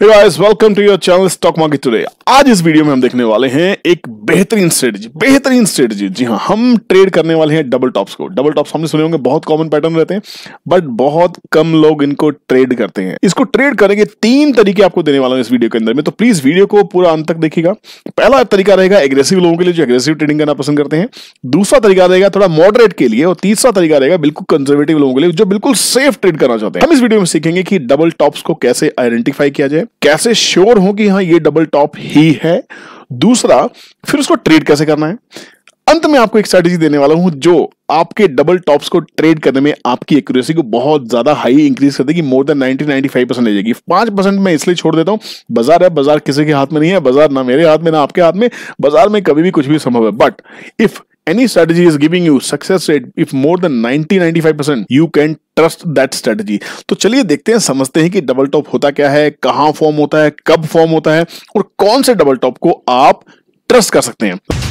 Hey guys, welcome to your channel Stock Market Today. आज इस video में हम देखने वाले हैं एक बेहतरीन स्ट्रेटजी बेहतरीन स्ट्रेटजी जी हाँ हम ट्रेड करने वाले हैं डबल टॉप्स को डबल टॉप्स हमने सुने होंगे बहुत कॉमन पैटर्न रहते हैं बट बहुत कम लोग इनको ट्रेड करते हैं इसको ट्रेड करने के तीन तरीके आपको देने वाला हूँ इस वीडियो के अंदर में तो प्लीज वीडियो को पूरा अंत तक देखिएगा पहला तरीका रहेगा एग्रेसिव लोगों के लिए जो एग्रेसिव ट्रेडिंग करना पसंद करते हैं दूसरा तरीका रहेगा थोड़ा मॉडरेट के लिए और तीसरा तरीका रहेगा बिल्कुल कंजर्वेटिव लोगों के लिए जो बिल्कुल सेफ ट्रेड करना चाहते हैं हम इस वीडियो में सीखेंगे कि डबल टॉप्स को कैसे आइडेंटिफाई किया जाए कैसे श्योर हो कि हाँ ये डबल टॉप ही है दूसरा फिर उसको ट्रेड कैसे करना है अंत में आपको एक स्ट्रेटेजी देने वाला हूं जो आपके डबल टॉप्स को ट्रेड करने में आपकी एक्यूरेसी को बहुत ज्यादा हाई इंक्रीज कर देगी मोर देन 90 95 परसेंट ले जाएगी पांच परसेंट मैं इसलिए छोड़ देता हूं बाजार है बाजार किसी के हाथ में नहीं है बाजार ना मेरे हाथ में ना आपके हाथ में बाजार में कभी भी कुछ भी संभव है but if any strategy is giving you success rate if more than 90 95% you can trust that strategy तो चलिए देखते हैं समझते हैं कि डबल टॉप होता क्या है कहां फॉर्म होता है कब फॉर्म होता है और कौन से डबल टॉप को आप ट्रस्ट कर सकते हैं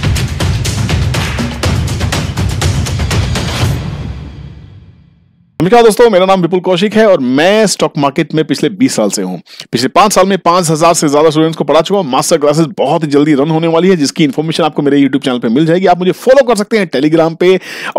नमस्कार दोस्तों मेरा नाम विपुल कौशिक है और मैं स्टॉक मार्केट में पिछले 20 साल से हूं पिछले पांच साल में पांच हजार से ज्यादा स्टूडेंट्स को पढ़ा चुका हूं मास्टर क्लासेस बहुत ही जल्दी रन होने वाली है जिसकी इन्फॉर्मेशन आपको मेरे यूट्यूब चैनल पे मिल जाएगी आप मुझे फॉलो कर सकते हैं टेलीग्राम पे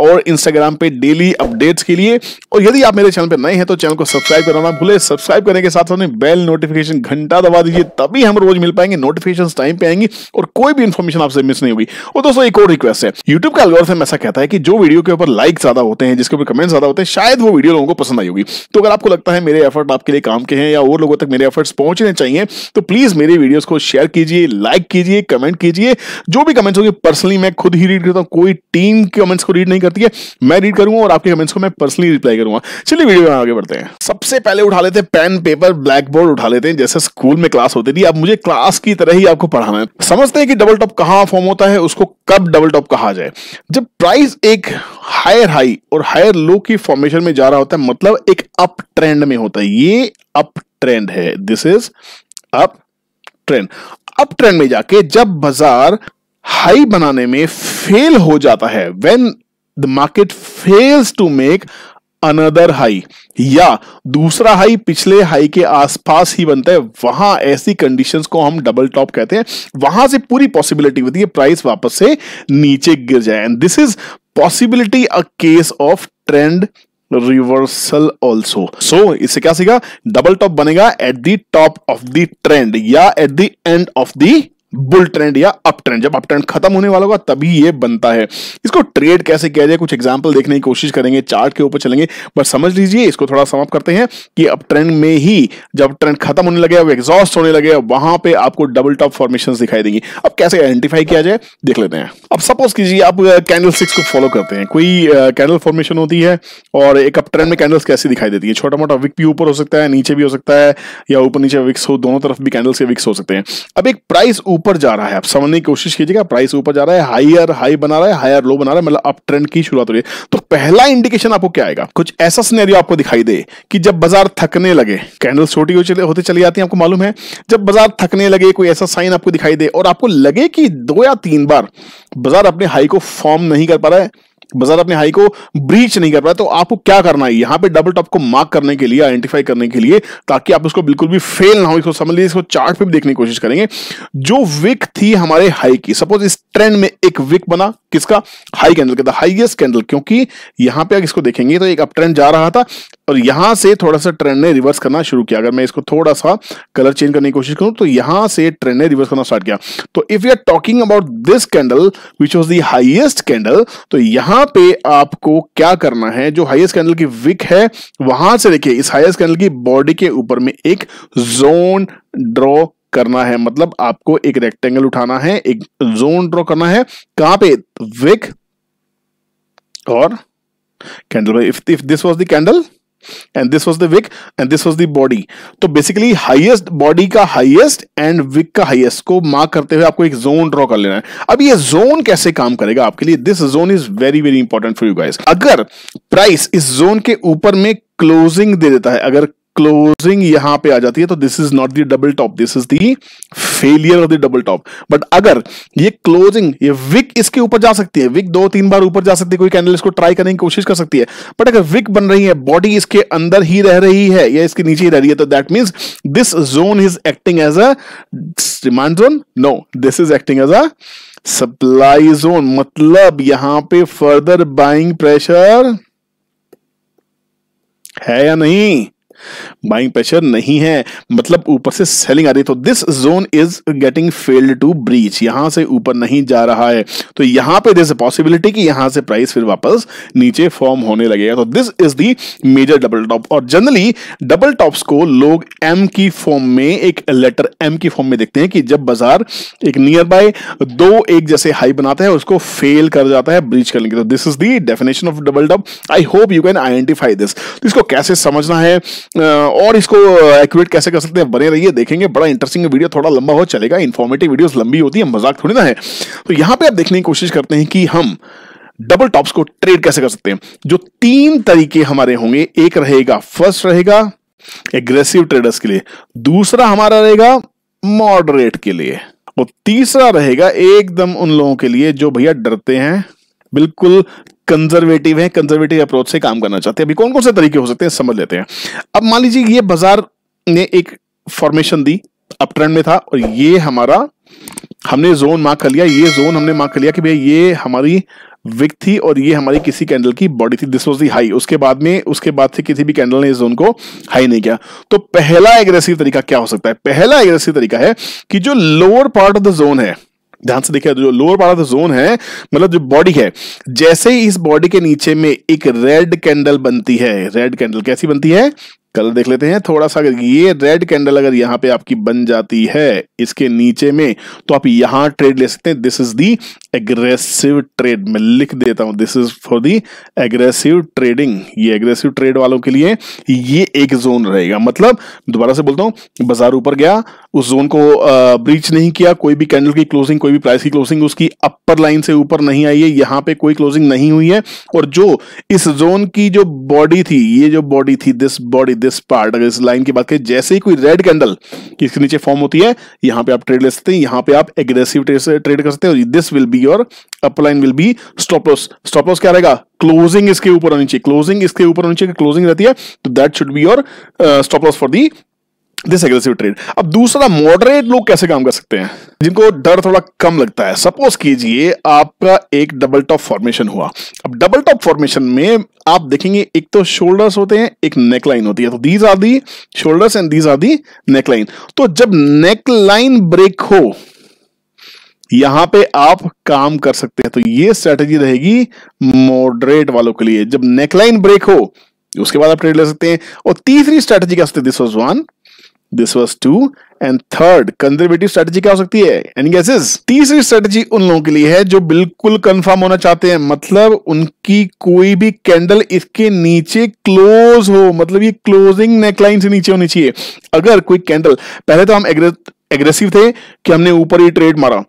और इंस्टाग्राम पे डेली अपडेट्स के लिए और यदि आप मेरे चैनल पर नए हैं तो चैनल को सब्सक्राइब करना भूले सब्सक्राइब करने के साथ साथ बेल नोटिफिकेशन घंटा दबा दीजिए तभी हम रोज मिल पाएंगे नोटिफिकेशन टाइम पे आएंगी और कोई भी इन्फॉर्मेशन आपसे मिस नहीं हुई और दोस्तों एक और रिक्वेस्ट है यूट्यूब का एल्गोरिथम ऐसा कहता है कि जो वीडियो के ऊपर लाइक ज्यादा होते हैं जिसके ऊपर कमेंट ज्यादा होते हैं शायद वो वीडियो लोगों को पसंद आई होगी तो अगर आपको लगता है मेरे एफर्ट आपके लिए काम के हैं या और लोगों तक मेरे एफर्ट्स पहुंचने चाहिए तो प्लीज मेरे वीडियोस को शेयर कीजिए लाइक कीजिए कमेंट कीजिए जो भी कमेंट्स होंगे पर्सनली मैं खुद ही रीड करता हूँ कोई टीम के कमेंट्स को रीड नहीं करती है मैं रीड करूंगा और आपके कमेंट्स को मैं पर्सनली रिप्लाई करूंगा चलिए वीडियो में आगे बढ़ते हैं सबसे पहले उठा लेते हैं पेन पेपर ब्लैक बोर्ड उठा लेते हैं जैसे स्कूल में क्लास होती थी अब मुझे क्लास की तरह ही आपको पढ़ाना है समझते हैं कि डबल टॉप कहाँ फॉर्म होता है उसको कब डबल टॉप कहा जाए जब प्राइस एक हायर हाई और हायर लो की फॉर्मेशन में जा रहा होता है मतलब एक अप ट्रेंड में होता है ये अप ट्रेंड है this is up trend up trend में जाके जब बाजार हाई बनाने में फेल हो जाता है when the market fails to make another high या दूसरा हाई पिछले हाई के आसपास ही बनता है वहां ऐसी कंडीशंस को हम डबल टॉप कहते हैं वहां से पूरी पॉसिबिलिटी होती है प्राइस वापस से नीचे गिर जाए and this is possibility a case of trend reversal also so इससे क्या सीखा डबल टॉप बनेगा at the top of the trend या at the end of the bull trend या अप ट्रेंड जब अप ट्रेंड खत्म होने वाला होगा तभी ये बनता है इसको ट्रेड कैसे किया जाए कुछ एग्जांपल देखने की कोशिश करेंगे चार्ट के ऊपर चलेंगे बस समझ लीजिए इसको थोड़ा समाप्त करते हैं कि अप ट्रेंड में ही जब ट्रेंड खत्म होने लगे अब एग्जॉस्ट होने लगे वहां पे आपको डबल टॉप फॉर्मेशन दिखाई देंगी अब कैसे आइडेंटिफाई किया जाए देख लेते हैं अब सपोज कीजिए आप कैंडल uh, सिक्स को फॉलो करते हैं कोई कैंडल uh, फॉर्मेशन होती है और एक अप ट्रेंड में कैंडल्स कैसे दिखाई देती है छोटा मोटा विक भी ऊपर हो सकता है नीचे भी हो सकता है या ऊपर नीचे विक्स हो दोनों तरफ भी कैंडल्स के विक्स हो सकते हैं अब एक प्राइस ऊपर जा रहा है आप समझने की कोशिश कीजिएगा प्राइस ऊपर जा रहा है हायर हाई बना रहा है हायर लो बना रहा है मतलब अप ट्रेंड की शुरुआत हो रही है तो पहला इंडिकेशन आपको क्या आएगा कुछ ऐसा स्नेरियो आपको दिखाई दे कि जब बाजार थकने लगे कैंडल छोटी होते चली जाती है आपको मालूम है जब बाजार थकने लगे कोई ऐसा साइन आपको दिखाई दे और आपको लगे कि दो या तीन बार बाजार अपने हाई को फॉर्म नहीं कर पा रहा है बाजार अपने हाई को ब्रीच नहीं कर पाया तो आपको क्या करना है यहां पे डबल टॉप को मार्क करने के लिए आइडेंटिफाई करने के लिए ताकि आप उसको बिल्कुल भी फेल ना हो इसको समझ लीजिए इसको चार्ट पे भी देखने की कोशिश करेंगे जो विक थी हमारे हाई की सपोज इस ट्रेंड में एक विक बना किसका हाई कैंडल का हाईएस्ट कैंडल क्योंकि यहां पर इसको देखेंगे तो एक अप ट्रेंड जा रहा था और यहां से थोड़ा सा ट्रेंड ने रिवर्स करना शुरू किया अगर मैं इसको थोड़ा सा कलर चेंज करने की कोशिश करूं तो यहां से ट्रेंड ने रिवर्स करना स्टार्ट किया तो if you are talking about this candle which was the highest candle तो यहां पे आपको क्या करना है जो हाइएस्ट कैंडल की विक है वहां से देखिए इस हाइएस्ट कैंडल की बॉडी के ऊपर में एक जोन ड्रॉ करना है मतलब आपको एक रेक्टेंगल उठाना है एक जोन ड्रॉ करना है कहां पे विक और candle if if this was the candle and this was the wick and this was the body तो बेसिकली हाइएस्ट बॉडी का हाइएस्ट एंड विक का हाइएस्ट को मार्क करते हुए आपको एक जोन ड्रॉ कर लेना है अब ये जोन कैसे काम करेगा आपके लिए this zone is very very important for you guys अगर प्राइस इस जोन के ऊपर में क्लोजिंग दे देता है अगर क्लोजिंग यहां पे आ जाती है तो this is not the double top this is the failure of the double top but अगर ये क्लोजिंग ये विक इसके ऊपर जा सकती है विक दो तीन बार ऊपर जा सकती है कोई कैंडल इसको ट्राई करने की कोशिश कर सकती है बट अगर विक बन रही है बॉडी इसके अंदर ही रह रही है या इसके नीचे ही रह रही है तो that means this zone is acting as a demand zone no this is acting as a supply zone मतलब यहां पे फर्दर बाइंग प्रेशर है या नहीं बाइंग प्रेशर नहीं है मतलब ऊपर से सेलिंग आ रही तो this zone is getting failed to breach यहां से ऊपर नहीं जा रहा है तो यहां पे दिस पॉसिबिलिटी कि यहां से प्राइस फिर वापस नीचे फॉर्म होने लगेगा तो this is the major double top और जनरली डबल टॉप्स को लोग एम की फॉर्म में एक लेटर एम की फॉर्म में देखते हैं कि जब बाजार एक नियर बाय दो एक जैसे हाई बनाता है उसको फेल कर जाता है ब्रीच करने लेंगे तो this is the definition of double top I hope you can identify this इसको कैसे समझना है और इसको एक्यूरेट कैसे कर सकते हैं बने रहिए देखेंगे बड़ा इंटरेस्टिंग वीडियो थोड़ा लंबा हो चलेगा इन्फॉर्मेटिव वीडियोस लंबी होती है मजाक थोड़ी ना है तो यहाँ पे आप देखने की कोशिश करते हैं कि हम डबल टॉप्स को ट्रेड कैसे कर सकते हैं जो तीन तरीके हमारे होंगे एक रहेगा फर्स्ट रहेगा एग्रेसिव ट्रेडर्स के लिए दूसरा हमारा रहेगा मॉडरेट के लिए और तीसरा रहेगा एकदम उन लोगों के लिए जो भैया डरते हैं बिल्कुल कंजर्वेटिव है कंजर्वेटिव अप्रोच से काम करना चाहते हैं अभी कौन कौन से तरीके हो सकते हैं समझ लेते हैं अब मान लीजिए ये बाजार ने एक फॉर्मेशन दी अप ट्रेंड में था और ये हमारा हमने जोन मार्क कर लिया ये जोन हमने मार्क कर लिया कि भैया ये हमारी विक थी और ये हमारी किसी कैंडल की बॉडी थी दिस वॉज दी हाई उसके बाद में उसके बाद से किसी भी कैंडल ने इस जोन को हाई नहीं किया तो पहला एग्रेसिव तरीका क्या हो सकता है पहला एग्रेसिव तरीका है कि जो lower part of the zone है ध्यान से देखिए जो lower part of the zone है मतलब जो बॉडी है जैसे ही इस बॉडी के नीचे में एक रेड कैंडल बनती है रेड कैंडल कैसी बनती है कलर देख लेते हैं थोड़ा सा ये रेड कैंडल अगर यहाँ पे आपकी बन जाती है इसके नीचे में तो आप यहाँ ट्रेड ले सकते हैं this is the aggressive trade मैं लिख देता हूं this is for the aggressive trading ये एग्रेसिव ट्रेड वालों के लिए ये एक जोन रहेगा मतलब दोबारा से बोलता हूं बाजार ऊपर गया उस जोन को ब्रीच नहीं किया कोई भी कैंडल की क्लोजिंग कोई भी प्राइस की क्लोजिंग उसकी अपर लाइन से ऊपर नहीं आई है यहां पे कोई क्लोजिंग नहीं हुई है और जो इस जोन की जो बॉडी थी ये जो बॉडी थी दिस बॉडी दिस पार्ट अगर इस लाइन की बात करें जैसे ही कोई रेड कैंडल इसके नीचे फॉर्म होती है यहां पे आप ट्रेड ले सकते हैं यहां पे आप एग्रेसिव ट्रेड कर सकते हैं और this will be your upline will be stop loss stop loss क्या रहेगा क्लोजिंग इसके ऊपर होनी चाहिए क्लोजिंग इसके ऊपर होनी चाहिए क्लोजिंग रहती है तो that should be your stop loss for the this aggressive trade अब दूसरा मॉडरेट लोग कैसे काम कर सकते हैं जिनको डर थोड़ा कम लगता है सपोज कीजिए आपका एक डबल टॉप फॉर्मेशन हुआ अब डबल टॉप फॉर्मेशन में आप देखेंगे एक तो शोल्डर्स होते हैं एक नेकलाइन होती है तो these are the shoulders and these are the neckline तो जब नेकलाइन ब्रेक हो यहां पे आप काम कर सकते हैं तो ये स्ट्रेटेजी रहेगी मॉडरेट वालों के लिए जब नेकलाइन ब्रेक हो उसके बाद आप ट्रेड ले सकते हैं और तीसरी स्ट्रेटेजी क्या सकते this was one this was two and third conservative strategy क्या हो सकती है एनी गैसेज तीसरी स्ट्रेटेजी उन लोगों के लिए है जो बिल्कुल कंफर्म होना चाहते हैं मतलब उनकी कोई भी कैंडल इसके नीचे क्लोज हो मतलब ये क्लोजिंग नेकलाइन से नीचे होनी चाहिए अगर कोई कैंडल पहले तो हम एग्रेसिव थे कि हमने ऊपर ही ट्रेड मारा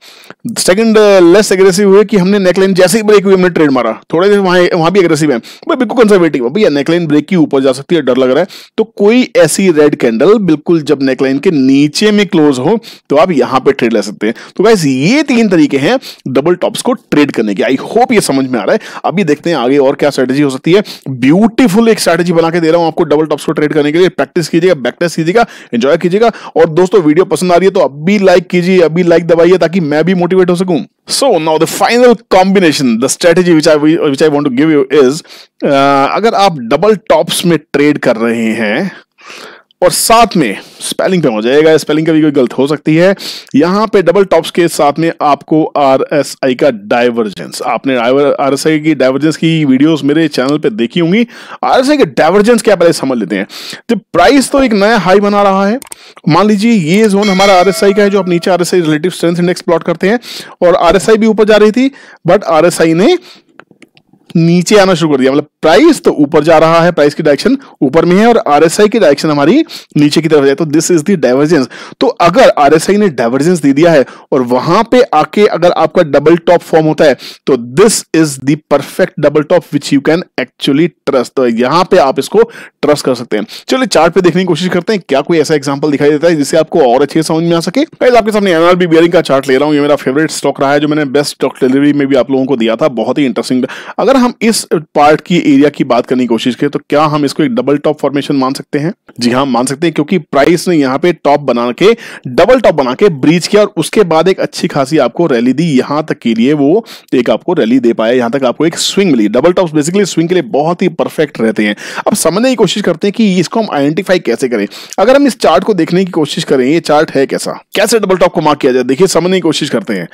सेकंड लेस एग्रेसिव हुए कि हमने नेकलाइन जैसे ही ब्रेक हुई हमने ट्रेड मारा थोड़े देर वहाँ वहाँ भी एग्रेसिव है भाई बिल्कुल कंजर्वेटिव है भैया नेकलाइन ब्रेक की ऊपर जा सकती है डर लग रहा है तो कोई ऐसी रेड कैंडल बिल्कुल जब नेकलाइन के नीचे में क्लोज हो तो आप यहाँ पर ट्रेड ले सकते हैं तो गाइज ये तीन तरीके हैं डबल टॉप्स को ट्रेड करने के आई होप ये समझ में आ रहा है अभी देखते हैं आगे और क्या स्ट्रेटेजी हो सकती है ब्यूटीफुल एक स्ट्रेटेजी बना के दे रहा हूँ आपको डबल टॉप्स को ट्रेड करने के लिए प्रैक्टिस कीजिएगा बैक्टेस कीजिएगा एंजॉय कीजिएगा और दोस्तों वीडियो पसंद आ रही है चाहिए तो अभी लाइक कीजिए अभी लाइक दबाइए ताकि मैं भी मोटिवेट हो सकूं so now the final combination the strategy which I which I want to give you is अगर आप डबल टॉप्स में ट्रेड कर रहे हैं और साथ में स्पेलिंग पे हो जाएगा स्पेलिंग कभी कोई गलत हो सकती है यहाँ पे डबल टॉप्स के साथ में आपको आर एस आई का डाइवर्जेंस आपने आर एस आई की डाइवर्जेंस की वीडियोस मेरे चैनल पे देखी होंगी आर एस आई के डाइवर्जेंस क्या पहले समझ लेते हैं तो प्राइस तो एक नया हाई बना रहा है मान लीजिए ये जोन हमारा आर एस आई का है जो आप नीचे R S I relative strength index plot करते हैं और आर एस आई भी ऊपर जा रही थी बट आर एस आई ने नीचे आना शुरू कर दिया मतलब प्राइस तो ऊपर जा रहा है प्राइस की डायरेक्शन ऊपर में है और आरएसआई की डायरेक्शन हमारी नीचे की तरफ जाए तो दिस इज दी डाइवर्जेंस तो अगर आरएसआई ने डाइवर्जेंस दे दिया है और वहां पे आके अगर आपका डबल टॉप फॉर्म होता है तो this is the perfect double top which you can actually trust तो यहां पर आप इसको ट्रस्ट कर सकते हैं चलिए चार्ट पे देखने की कोशिश करते हैं क्या कोई ऐसा एग्जाम्पल दिखाई देता है जिससे आपको और अच्छे समझ में आ सके आपके सामने एनआरबी बियरिंग का चार्ट ले रहा हूँ ये मेरा फेवरेट स्टॉक रहा है जो मैंने बेस्ट स्टॉक डिलीवरी में भी आप लोगों को दिया था बहुत ही इंटरेस्टिंग अगर हम इस पार्ट की एरिया की बात करने की कोशिश करें तो क्या हम इसको एक डबल टॉप फॉर्मेशन मान सकते हैं जी हाँ मान सकते हैं क्योंकि प्राइस ने यहाँ पे टॉप बना के डबल टॉप बना के ब्रीच किया और उसके बाद एक अच्छी खासी आपको रैली दी यहाँ तक के लिए वो एक आपको रैली दे पाया यहाँ तक आपको एक स्विंग मिली डबल टॉप बेसिकली स्विंग के लिए बहुत ही परफेक्ट रहते हैं अब समझने की कोशिश करते हैं कि इसको हम आइडेंटिफाई कैसे करें अगर हम इस चार्ट को देखने की कोशिश करें ये चार्ट है कैसा कैसे डबल टॉप को मार्क किया जाए देखिए समझने की कोशिश करते हैं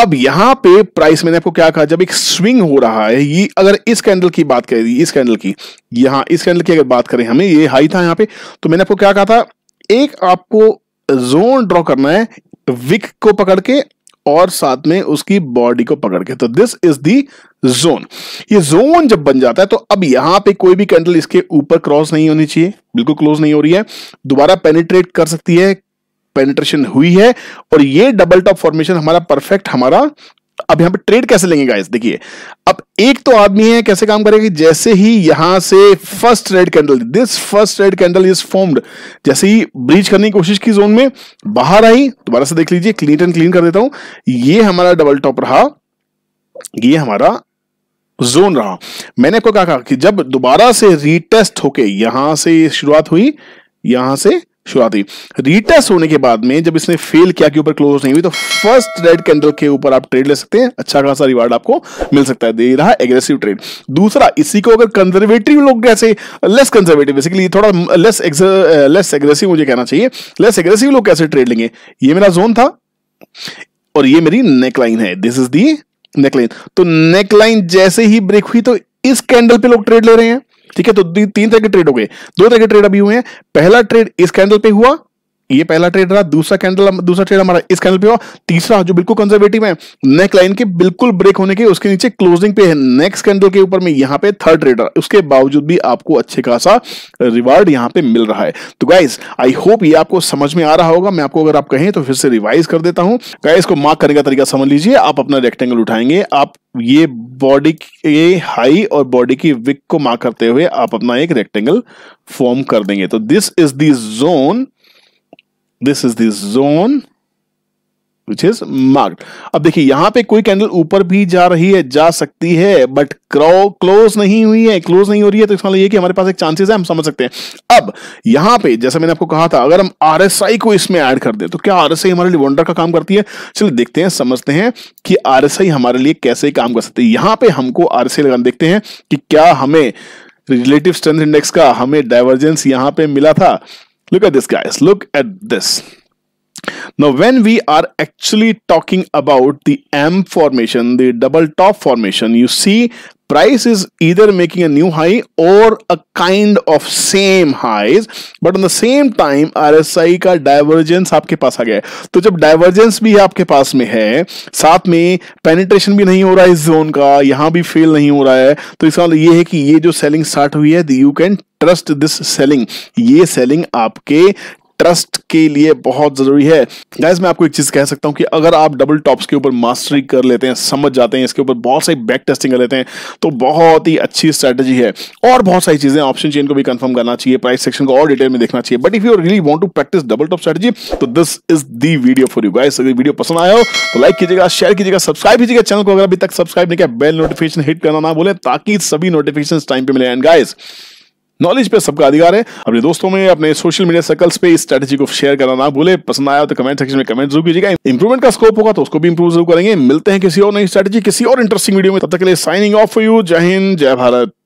अब यहां पे प्राइस मैंने आपको क्या कहा जब एक स्विंग हो रहा है ये अगर इस कैंडल की बात करें इस कैंडल की यहां इस कैंडल की अगर बात करें हमें ये हाई था यहां पे तो मैंने आपको क्या कहा था एक आपको जोन ड्रॉ करना है विक को पकड़ के और साथ में उसकी बॉडी को पकड़ के तो दिस इज दी जोन ये जोन जब बन जाता है तो अब यहां पे कोई भी कैंडल इसके ऊपर क्रॉस नहीं होनी चाहिए बिल्कुल क्लोज नहीं हो रही है दोबारा पेनिट्रेट कर सकती है पेनिट्रेशन हुई है और ये डबल टॉप फॉर्मेशन हमारा परफेक्ट हमारा अब यहां पे ट्रेड कैसे लेंगे गाइस देखिए अब एक तो आदमी है कैसे काम करेगा जैसे ही यहां से first red candle this first red candle is formed जैसे ही ब्रीच करने की कोशिश की जोन में बाहर आई दोबारा से देख लीजिए क्लीन एंड क्लीन कर देता हूं ये हमारा डबल टॉप रहा ये हमारा जोन रहा मैंने आपको कहा कि जब दोबारा से रीटेस्ट होके यहां से शुरुआत हुई यहां से शुरुआती रिटेस्ट होने के बाद में जब इसने फेल किया कि ऊपर क्लोज नहीं हुई तो फर्स्ट रेड कैंडल के ऊपर आप ट्रेड ले सकते हैं अच्छा खासा रिवार्ड आपको मिल सकता है दे रहा एग्रेसिव ट्रेड दूसरा इसी को अगर कंजर्वेटिव लोग कैसे लेस कंजर्वेटिव बेसिकली थोड़ा लेस लेस एग्रेसिव मुझे कहना चाहिए लेस एग्रेसिव लोग कैसे ट्रेड लेंगे ये मेरा जोन था और ये मेरी नेकलाइन है दिस इज दी नेकलाइन तो नेकलाइन जैसे ही ब्रेक हुई तो इस कैंडल पे लोग ट्रेड ले रहे हैं ठीक है तो तीन तरह के ट्रेड हो गए दो तरह के ट्रेड अभी हुए हैं पहला ट्रेड इस कैंडल पे हुआ ये पहला ट्रेड रहा दूसरा कैंडल दूसरा ट्रेड हमारा इस कैंडल पे हुआ तीसरा जो बिल्कुल कंजर्वेटिव है नेक लाइन के बिल्कुल ब्रेक होने के उसके नीचे क्लोजिंग पे है नेक्स्ट कैंडल के ऊपर में यहाँ पे थर्ड ट्रेड रहा उसके बावजूद भी आपको अच्छे खासा रिवार्ड यहाँ पे मिल रहा है तो गाइज आई होप ये आपको समझ में आ रहा होगा मैं आपको अगर आप कहें तो फिर से रिवाइज कर देता हूँ गाइज को मार्क करने का तरीका समझ लीजिए आप अपना रेक्टेंगल उठाएंगे आप ये बॉडी के हाई और बॉडी की विक को मार्क करते हुए आप अपना एक रेक्टेंगल फॉर्म कर देंगे तो this is the zone this is this zone which is mark अब देखिए यहां पे कोई कैंडल ऊपर भी जा रही है जा सकती है बट क्रॉ क्लोज नहीं हुई है क्लोज नहीं हो रही है तो इसका मतलब ये कि हमारे पास एक चांसेस है हम समझ सकते हैं अब यहां पे जैसे मैंने आपको कहा था अगर हम आरएसआई को इसमें ऐड कर दे तो क्या आरएसआई हमारे लिए वंडर का, काम करती है चलिए देखते हैं समझते हैं कि आरएसआई हमारे लिए कैसे काम कर सकती है यहां पर हमको आरएसआई लगाना देखते हैं कि क्या हमें रिलेटिव स्ट्रेंथ इंडेक्स का हमें डाइवर्जेंस यहां पर मिला था Look at this guys, look at this. Now when we are actually talking about the M formation, the double top formation, you see price is either making a new high or a kind of same highs but on the same time RSI का divergence आपके पास आ गया है तो जब divergence भी आपके पास में है साथ में penetration भी नहीं हो रहा है इस zone का यहाँ भी fail नहीं हो रहा है तो इसका मतलब ये है कि ये जो selling start हुई है you can trust this selling ये selling आपके ट्रस्ट के लिए बहुत जरूरी है गैस मैं आपको एक चीज कह सकता हूं कि अगर आप डबल टॉप्स के ऊपर मास्टरी कर लेते हैं समझ जाते हैं इसके ऊपर बहुत सारी बैक टेस्टिंग कर लेते हैं तो बहुत ही अच्छी स्ट्रेटेजी है और बहुत सारी चीजें ऑप्शन चेन को भी कंफर्म करना चाहिए प्राइस सेक्शन को और डिटेल में देखना चाहिए but if you really want to practice double top strategy तो this is the video for you guys अगर वीडियो पसंद आया हो तो लाइक कीजिएगा शेयर कीजिएगा सब्सक्राइब कीजिएगा चैनल को अगर अभी तक सब्सक्राइब नहीं किया बेल नोटिफिकेशन हिट करना ना बोले ताकि सभी नोटिफिकेशन टाइम पे मिले एंड गाइस नॉलेज पे सबका अधिकार है अपने दोस्तों में अपने सोशल मीडिया सर्कल्स पे इस स्ट्रेटेजी को शेयर करना ना भूले पसंद आया तो कमेंट सेक्शन में कमेंट जरूर कीजिएगा इंप्रूवमेंट का स्कोप होगा तो उसको भी इंप्रूव जरूर करेंगे मिलते हैं किसी और नई स्ट्रेटेजी किसी और इंटरेस्टिंग वीडियो में तब तक के लिए साइनिंग ऑफ फॉर यू जय हिंद जय भारत